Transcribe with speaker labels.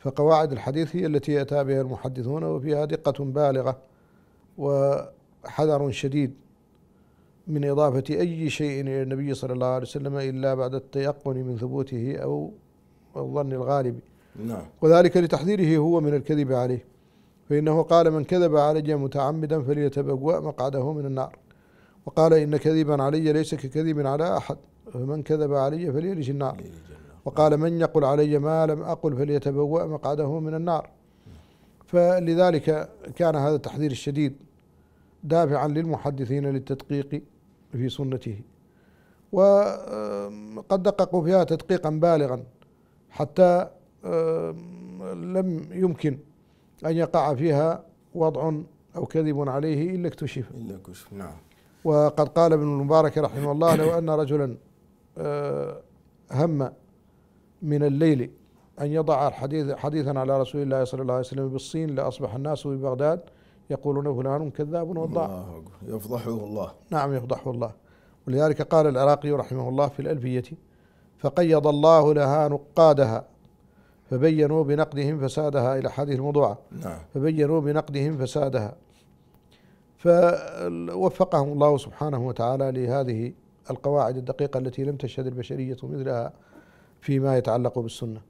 Speaker 1: فقواعد الحديث هي التي يأتى بها المحدثون وفيها دقة بالغة وحذر شديد من إضافة أي شيء إلى النبي صلى الله عليه وسلم إلا بعد التيقن من ثبوته أو الظن الغالب نعم وذلك لتحذيره هو من الكذب عليه فإنه قال من كذب علي متعمدا فليتبوأ مقعده من النار وقال إن كذبا علي ليس ككذب على أحد فمن كذب علي فليرج النار وقال من يقل علي ما لم أقل فليتبوأ مقعده من النار فلذلك كان هذا التحذير الشديد دافعا للمحدثين للتدقيق في سنته وقد دققوا فيها تدقيقا بالغا حتى لم يمكن أن يقع فيها وضع أو كذب عليه إلا اكتشف إلا اكتشف نعم وقد قال ابن المبارك رحمه الله لو أن رجلا آه، هم من الليل أن يضع الحديث حديثا على رسول الله صلى الله عليه وسلم بالصين لأصبح الناس ببغداد يقولون فلان كذاب وضاع
Speaker 2: يفضحه الله
Speaker 1: نعم يفضحه الله ولذلك قال العراقي رحمه الله في الألفية فقيض الله لها نقادها فبينوا بنقدهم فسادها إلى حديث الموضوع نعم. فبينوا بنقدهم فسادها فوفقهم الله سبحانه وتعالى لهذه القواعد الدقيقة التي لم تشهد البشرية مثلها فيما يتعلق بالسنه